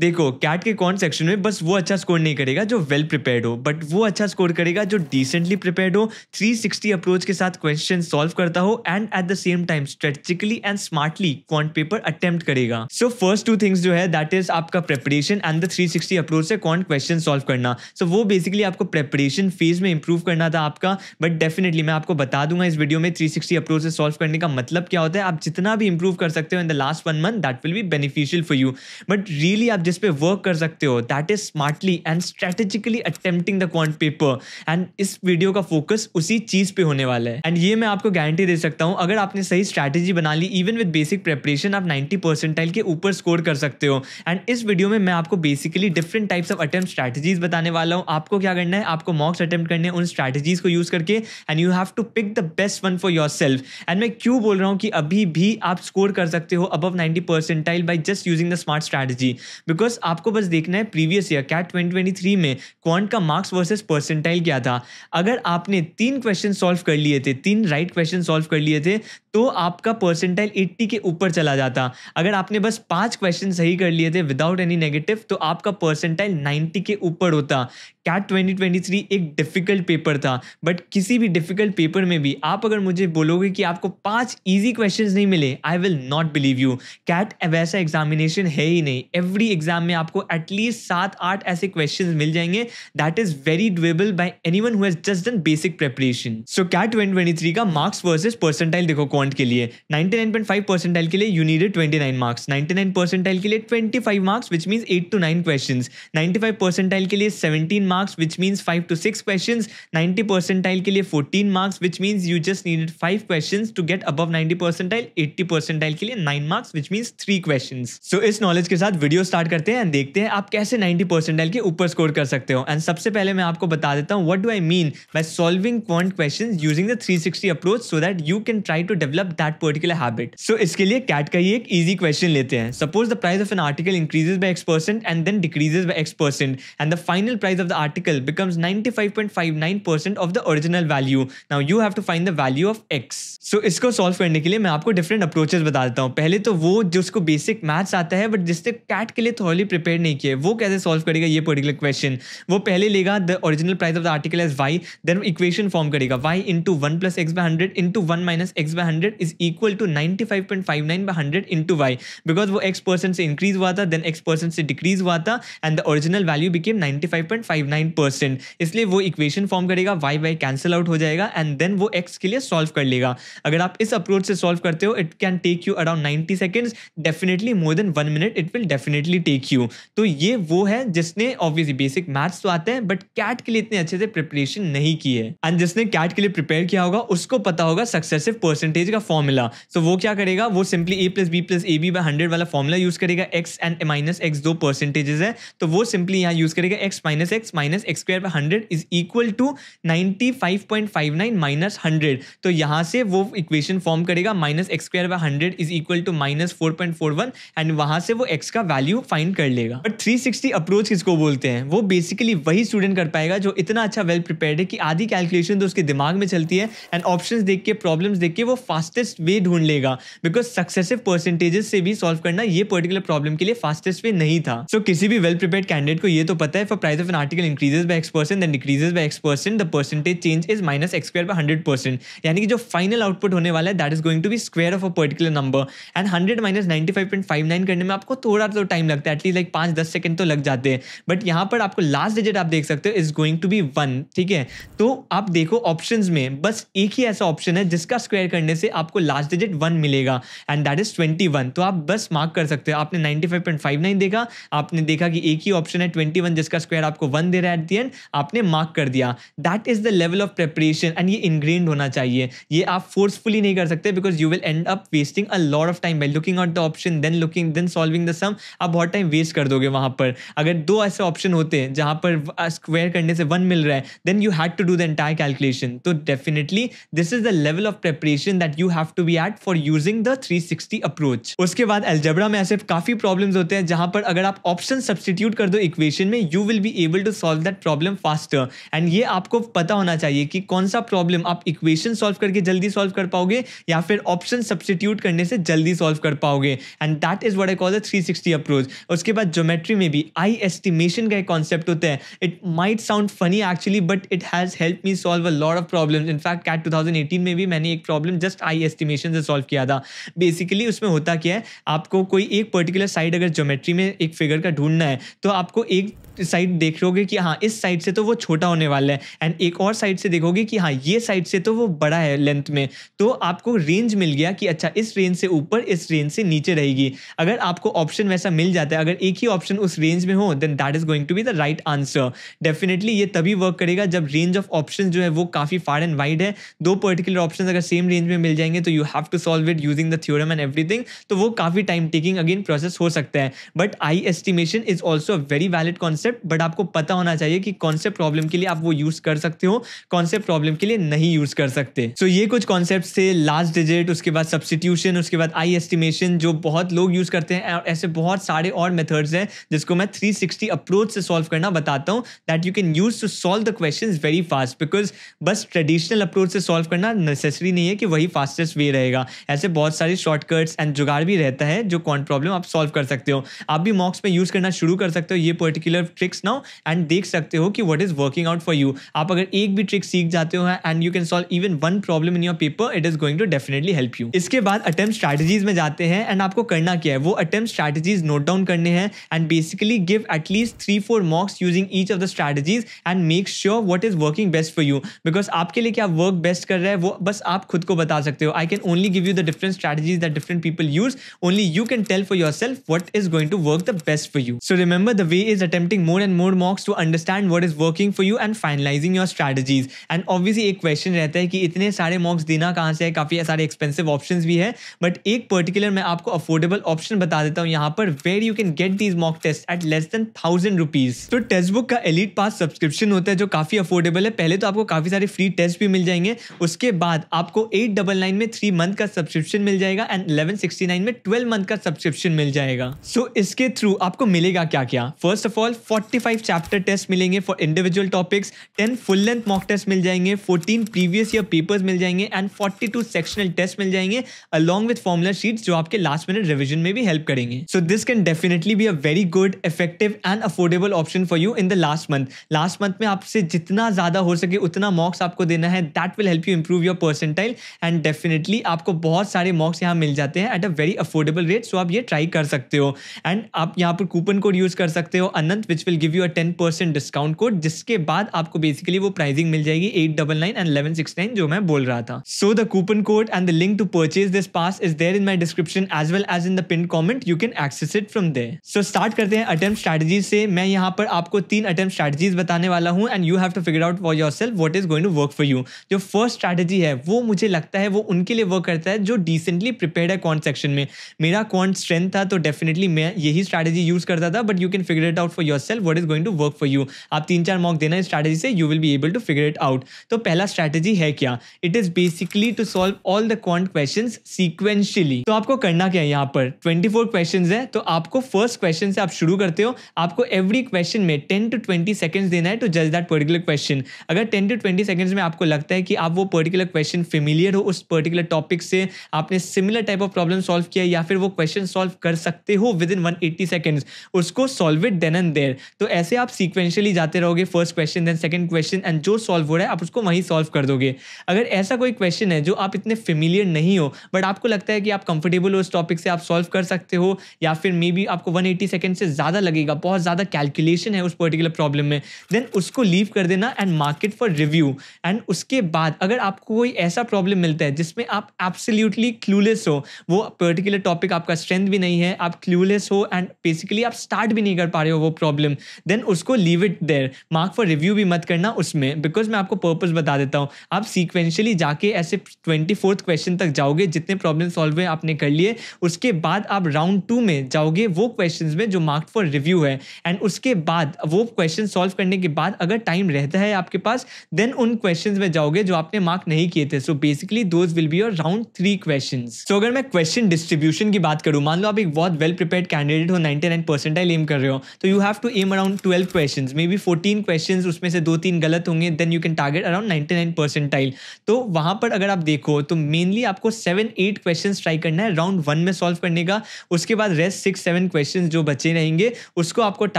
देखो कैट के कौन सेक्शन में बस वो अच्छा स्कोर नहीं करेगा जो वेल प्रिपेयर्ड हो बट वो अच्छा स्कोर करेगा जो डिसेंटली प्रिपेयर्ड हो 360 अप्रोच के साथ क्वेश्चन सॉल्व करता हो and at the same time strategically and smartly quant paper attempt करेगा सो फर्स्ट टू थिंग्स जो है दैट इज आपका प्रेपरेशन एंड द 360 अप्रोच से क्वांट क्वेश्चन सॉल्व करना सो so, वो बेसिकली आपको प्रेपरेशन फेज में इंप्रूव करना था आपका बट डेफिनेटली मैं आपको बता दूंगा इस वीडियो में 360 अप्रोच से सॉल्व करने का मतलब क्या होता है आप जितना भी इंप्रूव कर सकते हो in the last one month that will be beneficial for you but really आप जिस पे वर्क कर सकते हो that is smartly and strategically attempting the quant paper and इस वीडियो का फोकस उसी चीज पे होने वाला है एंड ये मैं आपको गारंटी दे सकता हूँ अगर आपने सही स्ट्रेटेजी बना ली इवन विद बेसिक प्रेपरेशन आप 90 परसेंटाइल के ऊपर स्कोर कर सकते हो एंड इस वीडियो में मैं आपको basically different types of attempt strategies बताने वाला हूँ आपको क्या करना है आपको मॉक्स अटेम्प्ट करने उन स्ट्रैटेजीज को यूज करके and you have to pick the best one for yourself and मैं क्यों बोल रहा हूँ कि अभी भी आप स्कोर कर सकते हो above ninety percentile by just using the smart strategy because because आपको बस देखना है प्रीवियस ईयर कैट 2023 में क्वांट का मार्क्स वर्सेस परसेंटाइल क्या था अगर आपने तीन क्वेश्चन सॉल्व कर लिए थे तीन राइट क्वेश्चन सॉल्व कर लिए थे तो आपका परसेंटाइल 80 के ऊपर चला जाता अगर आपने बस पांच क्वेश्चन सही कर लिए थे विदाउट एनी नेगेटिव तो आपका परसेंटाइल 90 के ऊपर होता कैट 2023 एक डिफ़िकल्ट पेपर था बट किसी भी डिफ़िकल्ट पेपर में भी आप अगर मुझे बोलोगे कि आपको पांच इजी क्वेश्चंस नहीं मिले I will not believe you CAT वैसा एग्जामिनेशन है ही नहीं एवरी एग्जाम में आपको एटलीस्ट सात आठ ऐसे क्वेश्चन मिल जाएंगे that is very doable by anyone who's just done basic preparation so CAT twenty का मार्क्स वर्सेज परसेंटाइल देखो क्वांट के लिए नाइनटी परसेंटाइल के लिए you needed nine marks ninety percentile के लिए twenty marks which mean eight to nine question ninety percentile के लिए seventeen marks which means five to six question 90 percentile के लिए fourteen marks which means you just needed five question to get अब 90 percentile eighty percentile के लिए nine marks which means three question so इस knowledge के साथ video start करते हैं एंड देखते हैं आप कैसे 90 परसेंटाइल के ऊपर स्कोर कर सकते हो एंड सबसे पहले मैं आपको बता देता हूँ what do I mean by solving quant question using the three sixty approach so that you can try to develop that particular habit so इसके लिए कैट का ही एक ईजी क्वेश्चन लेते हैं suppose the price of an article increases by x percent and then decreases by x percent and the final price of the article becomes 95.59% of the original value. Now you have to find the value of x. So इसको solve करने के लिए मैं आपको different approaches बता देता हूँ पहले तो वो जिसको बेसिक मैथ्स आता है बट जिसने कैट के लिए थोड़ी प्रिपेयर नहीं किया वो कैसे सॉल्व करेगा ये पर्टिकुलर क्वेश्चन वो पहले लेगा the original price of the article as y then equation form करेगा y into one plus x by hundred into one minus x by hundred is equal to ninety five point five nine by hundred into y because वो x percent से increase हुआ था then x percent से decrease हुआ था and the original value became ninety five point five nine percent इसलिए वो equation form करेगा वाई वाई कैंसिल आउट हो जाएगा एंड देन वो एक्स के लिए सॉल्व कर लेगा अगर आप इस अप्रोच से सॉल्व करते हो it can take you around ninety seconds definitely more than one minute it will definitely take you तो ये वो है जिसने ऑब्वियसली बेसिक मैथ्स तो आते हैं बट कैट के लिए इतने अच्छे से प्रिपरेशन नहीं की है एंड जिसने कैट के लिए प्रिपेयर किया होगा उसको पता होगा सक्सेसिव परसेंटेज का फॉर्मूला सो so वो क्या करेगा वो simply A plus B plus A B by hundred वाला फॉर्मूला यूज करेगा एक्स एंड माइनस एक्स दो परसेंटेजेस है तो वो सिंपली यहाँ यूज करेगा x minus x minus x square by hundred is equal to ninety five point five nine minus hundred तो यहाँ से वो इक्वेशन फॉर्म करेगा minus x square by hundred is equal to minus four point four one and वहाँ से वो x का value find कर लेगा बट थ्री सिक्सटी अप्रोच किसको बोलते हैं वो बेसिकली वही स्टूडेंट कर पाएगा जो इतना अच्छा वेल प्रिपेयर्ड है कि आधी कैलकुलेशन तो उसके दिमाग में चलती है एंड ऑप्शन देख के प्रॉब्लम देख के वो फास्टेस्ट वे ढूंढ लेगा बिकॉज सक्सेसिव परसेंटेजेस से भी सॉल्व करना ये पर्टिकुलर प्रॉब्लम के लिए फास्टेस्ट वे नहीं था सो so, किसी भी वेल प्रिपेयर कैंडिडेट को ये तो पता है for price of an article increases by x percent then decreases by x percent the percentage change is minus x square by hundred percent यानी कि जो फाइनल आउटपुट होने वाला है that is going to be square of a particular number and hundred minus ninety five point five nine करने में आपको थोड़ा तो टाइम लगता है एटलीस्ट लाइक पाँच दस सेकंड तो लग जाते हैं बट यहाँ पर आपको लास्ट डिजिट आप देख सकते हो is going to be one ठीक है तो आप देखो ऑप्शन में बस एक ही ऐसा ऑप्शन है जिसका स्क्वेयर करने से आपको लास्ट डिजिट वन मिलेगा and that is twenty one तो आप बस मार्क कर सकते हो आपने ninety five point five nine देखा आपने देखा कि एक ही ऑप्शन है ट्वेंटी वन जिसका स्क्वेयर आपको वन दे दे रहा है एट दी एंड आपने मार्क कर दिया that is the level of preparation and ये इनग्रेन होना चाहिए ये आप फोर्सफुली नहीं कर सकते because you will end up wasting a lot of time by looking out the option then looking then solving the sum आप बहुत टाइम वेस्ट कर दोगे वहां पर अगर दो ऐसे ऑप्शन होते हैं जहां पर स्क्वेयर करने से वन मिल रहा है then you had to do the entire calculation तो definitely this is the level of preparation that you have to be at for using the 360 approach उसके बाद एल्जबरा में ऐसे काफी प्रॉब्लम्स होते हैं जहां पर अगर आप ऑप्शन सब्सटीट्यूट कर दो इक्वेशन में you will be able to solve solve that problem faster and ये आपको पता होना चाहिए कि कौन सा प्रॉब्लम आप इक्वेशन सॉल्व करके जल्दी सॉल्व कर पाओगे या फिर ऑप्शन सब्सटीट्यूट करने से जल्दी सॉल्व कर पाओगे and that is what I call the three sixty approach उसके बाद ज्योमेट्री में भी आई एस्टिमेशन का एक कॉन्सेप्ट होता है it might sound funny actually but it has help me solve a lot of problem in fact CAT two thousand eighteen में भी मैंने एक प्रॉब्लम जस्ट आई एस्टिमेशन से सॉल्व किया था बेसिकली उसमें होता क्या है आपको कोई एक पर्टिकुलर साइड अगर ज्योमेट्री में एक फिगर का ढूंढना है तो आपको एक साइड देख लोगे कि हाँ इस साइड से तो वो छोटा होने वाला है एंड एक और साइड से देखोगे कि हाँ ये साइड से तो वो बड़ा है लेंथ में तो आपको रेंज मिल गया कि अच्छा इस रेंज से ऊपर इस रेंज से नीचे रहेगी अगर आपको ऑप्शन वैसा मिल जाता है अगर एक ही ऑप्शन उस रेंज में हो then that is going to be the right answer definitely ये तभी वर्क करेगा जब रेंज ऑफ ऑप्शन जो है वो काफ़ी फार एंड वाइड है दो पर्टिकुलर ऑप्शन अगर सेम रेंज में मिल जाएंगे तो you have to solve it using the theorem and everything तो वो काफ़ी टाइम टेकिंग अगेन प्रोसेस हो सकता है but eye estimation is also a very valid concept but आपको पता होना आना चाहिए कि कौन से प्रॉब्लम के लिए आप वो यूज कर सकते हो कौन से प्रॉब्लम के लिए नहीं यूज कर सकते सो so, ये कुछ कॉन्सेप्ट थे लास्ट डिजिट उसके बाद सब्सटीट्यूशन उसके बाद आई एस्टिमेशन जो बहुत लोग यूज करते हैं और ऐसे बहुत सारे और मेथड्स हैं जिसको मैं 360 अप्रोच से सॉल्व करना बताता हूँ that you can use to solve the question very fast because बस ट्रेडिशनल अप्रोच से सॉल्व करना नेसेसरी नहीं है कि वही फास्टेस्ट वे रहेगा ऐसे बहुत सारे शॉर्टकट्स एंड जुगाड़ भी रहता है जो कौन प्रॉब्लम आप सॉल्व कर सकते हो आप भी मॉक्स में यूज करना शुरू कर सकते हो ये पर्टिकुलर ट्रिक्स नाउ एंड देख सकते हो कि what is working out for you आप अगर एक भी ट्रिक सीख जाते हो and you can solve even one problem in your paper it is going to definitely help you इसके बाद अटेम्प स्ट्रैटेजीज में जाते हैं एंड आपको करना क्या है वो अटेम्प स्ट्रैटेजीज नोट डाउन करने हैं and basically give at least three four mocks using each of the strategies and make sure what is working best for you because आपके लिए क्या वर्क बेस्ट कर रहा है वो बस आप खुद को बता सकते हो I can only give you the different strategies that different people use only you can tell for yourself what is going to work the best for you so remember the way is attempting more and more mocks to understand what is working for you and finalising your strategies and obviously एक question रहता है कि इतने सारे मॉक्स देना कहाँ से है काफ़ी सारे एक्सपेंसिव ऑप्शन भी है बट एक पर्टिकुलर मैं आपको अफोर्डेबल ऑप्शन बता देता हूँ यहाँ पर where you can get these mock test at less than thousand rupees तो टेस्ट बुक का एलिट पास सब्सक्रिप्शन होता है जो काफ़ी अफोर्डेबल है पहले तो आपको काफ़ी सारे फ्री टेस्ट भी मिल जाएंगे उसके बाद आपको एट डबल नाइन में थ्री मंथ का सब्सक्रिप्शन मिल जाएगा एंड इलेवन सिक्सटी नाइन में ट्वेल्व मंथ का सब्सक्रिप्शन मिल जाएगा सो so, इसके थ्रू आपको मिलेगा क्या क्या first of all forty five chapter test मिलेंगे for individual topics ten full length mock test मिल जाएंगे फोर्टीन प्रीवियस ईयर पेपर्स मिल जाएंगे and forty two sectional test मिल जाएंगे अलॉन्ग विथ फॉर्मुला शीट्स जो आपके लास्ट मिनट रिविजन में भी हेल्प करेंगे so this can definitely be a very good effective and affordable option for you in the last month last month में आपसे जितना ज्यादा हो सके उतना मॉक्स आपको देना है that will help you improve your percentile and definitely आपको बहुत सारे मॉक्स यहाँ मिल जाते हैं at a very affordable rate so आप ये ट्राई कर सकते हो एंड आप यहाँ पर कूपन कोड यूज कर सकते हो Anant which will give you a ten percent discount code जिसके बाद आपको बेसिकली वो प्राइसिंग मिल जाएगी at double nine and eleven six nine जो मैं बोल रहा था so the coupon code and the link to purchase this pass is there in my description as well as in the pin comment you can access it from there so start करते हैं attempt strategy से मैं यहाँ पर आपको तीन attempt strategies बताने वाला हूँ and you have to figure out for yourself what is going to work for you जो फर्स्ट स्ट्रैटेजी है वो मुझे लगता है वो उनके लिए वर्क करता है जो डिसेंटली प्रिपेयर है कॉन्ट सेक्शन में मेरा कॉन्ट स्ट्रेंथ था तो डेफिनेटली मैं यही स्ट्रैटेजी यूज करता था but you can figure it out for yourself what is going to work for you आप तीन चार मॉक देना स्ट्रैटेजी से you will be able to figure it out तो पहला स्ट्रैटेजी है क्या it is basically to solve all the quant question sequentially तो आपको करना क्या है यहाँ पर ट्वेंटी फोर क्वेश्चन है तो आपको फर्स्ट क्वेश्चन से आप शुरू करते हो आपको एवरी क्वेश्चन में टेन टू ट्वेंटी सेकेंड्स देना है टू जज दैट पर्टिकुलर क्वेश्चन अगर टेन टू ट्वेंटी सेकेंड्स में आपको लगता है कि आप वो पर्टिकुलर क्वेश्चन फेमिलियर हो उस पर्टिकुलर टॉपिक से आपने similar type of problem solve किया या फिर वो क्वेश्चन सॉल्व कर सकते हो within one eighty seconds उसको solve it then and there तो ऐसे आप सीक्वेंस सीक्वेंशियली जाते रहोगे first question then second question and जो सॉल्व हो रहा है आप उसको वहीं सॉल्व कर दोगे अगर ऐसा कोई क्वेश्चन है जो आप इतने फेमिलियर नहीं हो बट आपको लगता है कि आप कंफर्टेबल हो इस टॉपिक से आप सॉल्व कर सकते हो या फिर मे बी आपको 180 सेकंड से ज़्यादा लगेगा बहुत ज़्यादा कैलकुलेशन है उस पर्टिकुलर प्रॉब्लम में देन उसको लीव कर देना and mark it for review and उसके बाद अगर आपको कोई ऐसा प्रॉब्लम मिलता है जिसमें आप एब्सोल्यूटली क्लूलेस हो वो पर्टिकुलर टॉपिक आपका स्ट्रेंथ भी नहीं है आप क्लूलेस हो एंड बेसिकली आप स्टार्ट भी नहीं कर पा रहे हो वो प्रॉब्लम देन उसको leave leave it there mark for review भी मत करना उसमें बिकॉज मैं आपको पर्पज बता देता हूँ आप सीक्वेंशली जाके ऐसे ट्वेंटी फोर्थ क्वेश्चन तक जाओगे जितने प्रॉब्लम सॉल्व हुए आपने कर लिए उसके बाद आप राउंड टू में जाओगे वो क्वेश्चन में जो मार्क फॉर रिव्यू है एंड उसके बाद वो क्वेश्चन सॉल्व करने के बाद अगर टाइम रहता है आपके पास देन उन क्वेश्चन में जाओगे जो आपने मार्क नहीं किए थे so basically those will be your round three question so अगर मैं क्वेश्चन डिस्ट्रीब्यूशन की बात करूँ मान लो आप एक बहुत वेल प्रिपेयर कैंडिडेट हो नाइनटी नाइन परसेंटाइल एम कर रहे हो तो you have to aim around twelve question question may be fourteen question उसमें से दो तीन गलत होंगे then you can target around ninety nine percentile तो वहाँ पर अगर आप देखो तो मेनली आपको सेवन एट क्वेश्चन ट्राई करना है राउंड वन में सॉल्व करने का उसके बाद रेस्ट सिक्स सेवन क्वेश्चन जो बचे रहेंगे उसको आपको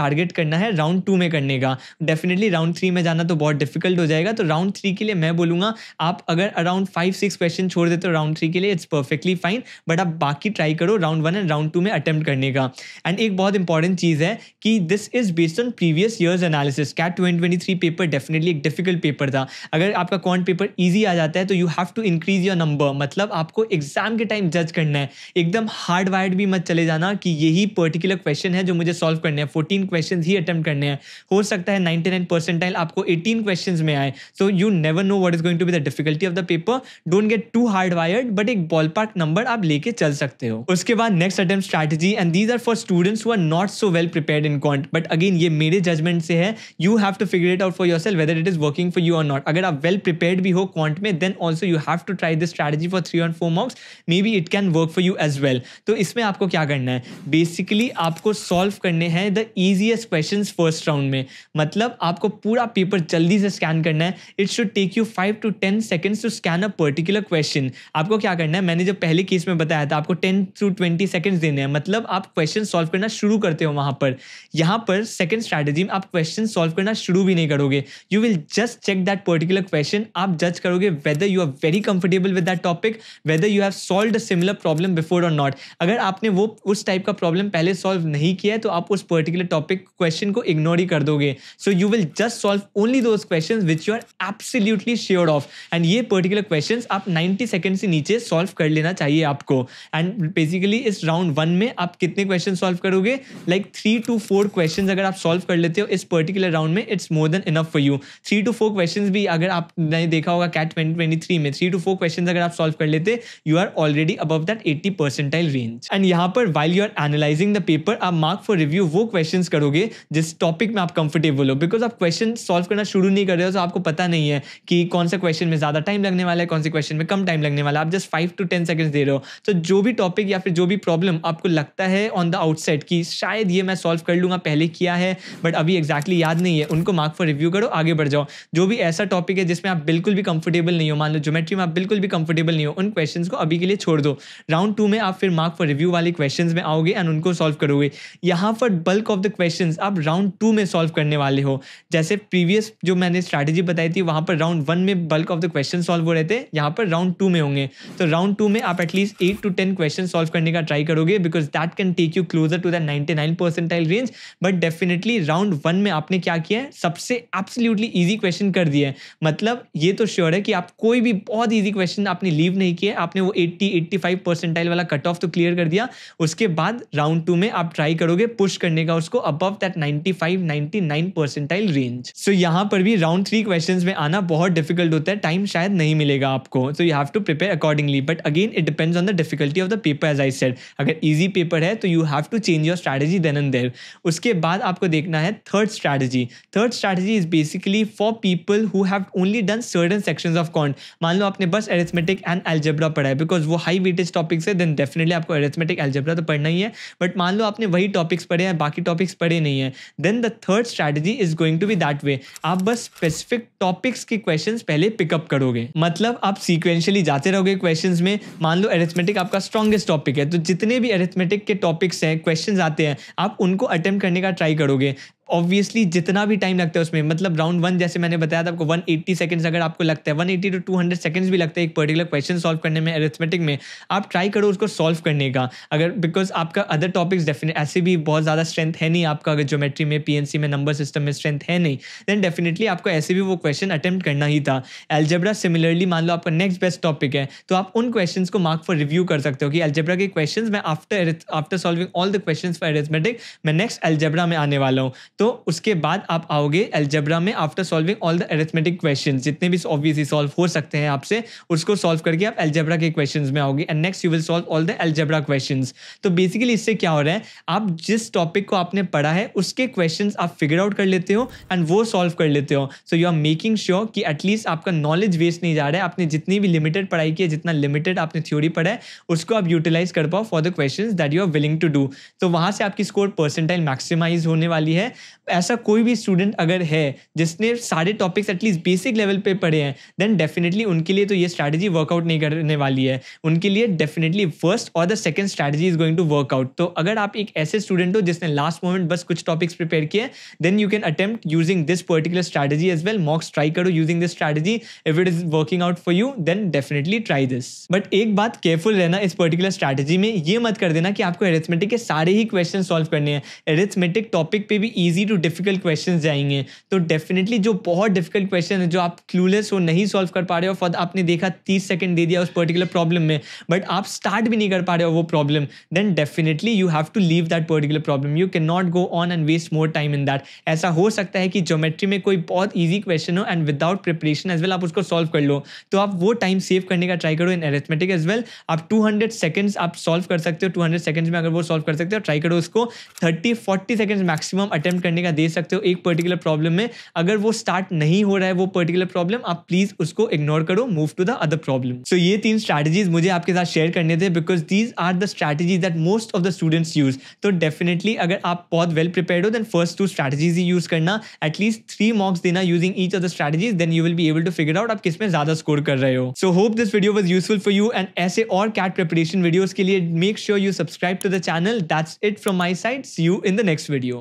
टारगेट करना है राउंड टू में करने का डेफिनेटली राउंड थ्री में जाना तो बहुत डिफिकल्ट हो जाएगा तो राउंड थ्री के लिए मैं बोलूँगा आप अगर अराउंड फाइव सिक्स क्वेश्चन छोड़ देते हो राउंड थ्री के लिए इट्स परफेक्टली फाइन बट आप बाकी ट्राई करो round one and round two में अटैम्प्ट करने का एंड एक बहुत इंपॉर्टेंट चीज़ है कि this is based on previous year's analysis cat 2023 paper definitely a difficult paper था अगर आपका quant paper easy आ जाता है तो you have to increase your number मतलब आपको exam के time judge करना है एकदम hard wired भी मत चले जाना कि यही particular question है जो मुझे solve करने हैं 14 questions ही attempt करने हैं हो सकता है 99 percentile आपको 18 questions में आए so you never know what is going to be the difficulty of the paper don't get too hard wired but एक ballpark number नंबर आप लेके चल सकते हो उसके बाद next attempt strategy and these are for students who are not so well prepared in quant but again ये मेरे इन्वेस्टमेंट से है you have to figure it out for yourself whether it is working for you और not अगर आप well prepared भी हो quant में then also you have to try this strategy for three on four marks may be it can work for you as well तो इसमें आपको क्या करना है बेसिकली आपको सॉल्व करने हैं the easiest question first round में मतलब आपको पूरा पेपर जल्दी से स्कैन करना है it should take you five to ten seconds to scan a particular question आपको क्या करना है मैंने जो पहले केस में बताया था आपको टेन टू ट्वेंटी सेकेंड्स देने हैं मतलब आप क्वेश्चन सॉल्व करना शुरू करते हो वहां पर यहां पर सेकेंड स्ट्रैटेजी में आप आप क्वेश्चन सॉल्व करना शुरू भी नहीं करोगे you will just check that particular question आप जज करोगे whether you are very comfortable with that topic whether you have solve similar problem before और नॉट अगर आपने वो उस टाइप का प्रॉब्लम पहले सॉल्व नहीं किया है तो आप उस पर्टिकुलर टॉपिक क्वेश्चन को इग्नोर ही कर दोगे so you will just solve only those question which you are absolutely sure of and ये पर्टिकुलर क्वेश्चन आप नाइनटी सेकेंड से नीचे सॉल्व कर लेना चाहिए आपको एंड बेसिकली इस राउंड वन में आप कितने क्वेश्चन सॉल्व करोगे like three two four question अगर आप सॉल्व कर लेते हो इस पर्टिकुलर राउंड में it's more than enough for you three two four question भी अगर आप नहीं देखा होगा कैट ट्वेंटी में थ्री टू फोर क्वेश्चन अगर आप सॉल्व कर लेते you are already above that eighty percentile range and यहाँ पर while you are analysing the paper आप मार्क फॉर रिव्यू वो क्वेश्चन करोगे जिस टॉपिक में आप कंफर्टेबल हो बिकॉज आप क्वेश्चन सॉल्व करना शुरू नहीं कर रहे हो तो आपको पता नहीं है कि कौन सा क्वेश्चन में ज्यादा टाइम लगने वाला है कौन से क्वेश्चन में कम टाइम लगने वाला है आप just five to ten seconds दे रहे हो तो जो भी टॉपिक या फिर जो भी प्रॉब्लम आपको लगता है ऑन द आउटसाइड कि शायद ये मैं सॉल्व कर लूंगा पहले किया है बट अभी एग्जैक्टली याद नहीं है उनको मार्क फॉर रिव्यू करो आगे बढ़ जाओ जो भी ऐसा टॉपिक है जिसमें आप बिल्कुल भी कंफर्टेबल नहीं हो मान लो ज्योमेट्री में आप बिल्कुल भी कंफर्टेबल नहीं हो उन क्वेश्चन को अभी के लिए छोड़ दो राउंड टू में आप फिर मार्क फॉर रिव्यू वाले क्वेश्चन में आओगे एंड उनको सॉल्व करोगे यहाँ पर बल्क ऑफ द क्वेश्चन आप राउंड टू में सॉल्व करने वाले हो जैसे प्रीवियस जो मैंने स्ट्रैटेजी बताई थी वहाँ पर राउंड वन में bulk of the question solve हो रहे थे यहाँ पर राउंड टू में होंगे तो राउंड टू में आप at least eight to ten question solve करने का ट्राई करोगे because that can take you closer to that ninety nine percentile range but definitely round one one में आपने क्या किया है सबसे एब्सोल्युटली इजी क्वेश्चन कर दिया है मतलब ये तो श्योर है कि आप कोई भी बहुत इजी क्वेश्चन आपने लीव नहीं किया आपने वो 80 85 परसेंटाइल वाला कट ऑफ तो क्लियर कर दिया उसके बाद राउंड टू में आप ट्राई करोगे पुश करने का उसको above that 95 99 percentile range so यहाँ पर भी राउंड थ्री क्वेश्चन में आना बहुत डिफिकल्ट होता है टाइम शायद नहीं मिलेगा आपको so you have to prepare accordingly but again it depends on the difficulty of the paper as I said अगर ईजी पेपर है तो you have to change your strategy then and there उसके बाद आपको देखना है third third strategy third strategy is basically for people who have only done certain sections of कॉन्ट मान लो आपने बस एरिथमेटिक एंड एल्जेब्रा पढ़ा है बिकॉज वो हाई वेटेज टॉपिक्स है देन डेफिनेटली आपको एरिथमेटिक एल्जेब्रा तो पढ़ना ही है बट मान लो आपने वही टॉपिक्स पढ़े हैं बाकी टॉपिक्स पढ़े नहीं है then the third strategy is going to be that way आप बस स्पेसिफिक टॉपिक्स के क्वेश्चन पहले पिकअप करोगे मतलब आप सीक्वेंशली जाते रहोगे क्वेश्चन में मान लो एरिथमेटिक आपका स्ट्रॉगेस्ट टॉपिक है तो जितने भी एरिथमेटिक के टॉपिक्स हैं क्वेश्चन आते हैं आप उनको अटेम्प्ट करने का ट्राई करोगे ऑब्वियसली जितना भी टाइम लगता है उसमें मतलब राउंड वन जैसे मैंने बताया था आपको 180 सेकेंड्स अगर आपको लगता है 180 टू टू हंड्रेड सेकेंड्स भी लगता है एक पर्टिकुलर क्वेश्चन सॉल्व करने में अरेथमेटिक में आप ट्राई करो उसको सॉल्व करने का अगर बिकॉज आपका अदर टॉपिक्स डेफिनेट ऐसे भी बहुत ज़्यादा स्ट्रेंथ है नहीं आपका अगर ज्योमेट्री में पी में नंबर सिस्टम में स्ट्रेंथ है नहीं देन डेफिनेटली आपको ऐसे भी वो क्वेश्चन अटैम्प्ट करना ही था एल्जेब्रा सिमिलरली मान लो आपका नेक्स्ट बेस्ट टॉपिक है तो आप उन क्वेश्चन को मार्क फॉर रिव्यू कर सकते हो कि एल्जेब्रा के क्वेश्चन मैं after after solving all the question for arithmetic मैं नेक्स्ट एल्जेब्रा में आने वाला हूँ तो उसके बाद आप आओगे एल्जब्रा में after solving all the arithmetic question जितने भी ऑब्वियसली सॉल्व हो सकते हैं आपसे उसको सॉल्व करके आप एल्जब्रा के क्वेश्चन में आओगे and next you will solve all the algebra question तो बेसिकली इससे क्या हो रहा है आप जिस टॉपिक को आपने पढ़ा है उसके क्वेश्चन आप फिगर आउट कर लेते हो एंड वो सॉल्व कर लेते हो so you are making sure कि एटलीस्ट आपका नॉलेज वेस्ट नहीं जा रहा है आपने जितनी भी लिमिटेड पढ़ाई की है जितना लिमिटेड आपने थ्योरी पढ़ा है उसको आप यूटिलाइज कर पाओ for the question that you are willing to do तो वहाँ से आपकी स्कोर परसेंटाइल मैक्सिमाइज होने वाली है ऐसा कोई भी स्टूडेंट अगर है जिसने सारे टॉपिक्स एटलीस्ट बेसिक लेवल पे पढ़े हैं देन डेफिनेटली उनके लिए तो ये स्ट्रैटेजी वर्कआउट नहीं करने वाली है उनके लिए डेफिनेटली फर्स्ट और the second strategy is going to work out तो अगर आप एक ऐसे स्टूडेंट हो जिसने लास्ट मोमेंट बस कुछ टॉपिक्स प्रिपेयर किए then you can attempt using this particular strategy as well mocks try करो using this strategy if it is working out for you then definitely try this but एक बात careful रहना इस particular strategy में ये मत कर देना कि आपको एरिथमेटिक के सारे ही क्वेश्चन सॉल्व करने हैं एरिथमेटिक टॉपिक पे भी ईजी टू डिफिकल्ट क्वेश्चन जाएंगे तो डेफिनेटली जो बहुत डिफिकल्ट क्वेश्चन है जो आप क्लूलेस हो नहीं सॉल्व कर पा रहे हो फॉर आपने देखा तीस सेकेंड दे दिया उस पर्टिकुलर प्रॉब्लम में बट आप स्टार्ट भी नहीं कर पा रहे हो वो problem then definitely you have to leave that particular problem you can not go on and waste more time in that ऐसा हो सकता है कि ज्योमेट्री में कोई बहुत ईजी क्वेश्चन हो and without preparation as well आप उसको सॉल्व कर लो तो आप वो टाइम सेव करने का ट्राई करो इन एरेथमेटिक एज वेल आप 200 सेकंड्स आप सॉल्व कर सकते हो 200 सेकंड्स में अगर वो सॉल्व कर सकते हो ट्राई करो उसको thirty forty seconds maximum attempt implement करने का दे सकते हो एक पर्टिकुलर प्रॉब्लम में अगर वो स्टार्ट नहीं हो रहा है वो पर्टिकुलर प्रॉब्लम आप प्लीज उसको इग्नोर करो move to the other problem so ये तीन स्ट्रेटेजीज मुझे आपके साथ शेयर करने थे because these are the strategies that most of the students use तो डेफिनेटली अगर आप बहुत वेल प्रिपेयर हो देन फर्स्ट टू स्ट्रेटेजीज ही यूज करना एटलीस्ट थ्री मार्क्स देना using each of the strategies then you will be able to figure out आप किस में ज्यादा स्कोर कर रहे हो so hope this video was useful for you and ऐसे और कैट प्रिपरेशन वीडियोज के लिए make sure you subscribe to the channel that's it from my side see you in the next video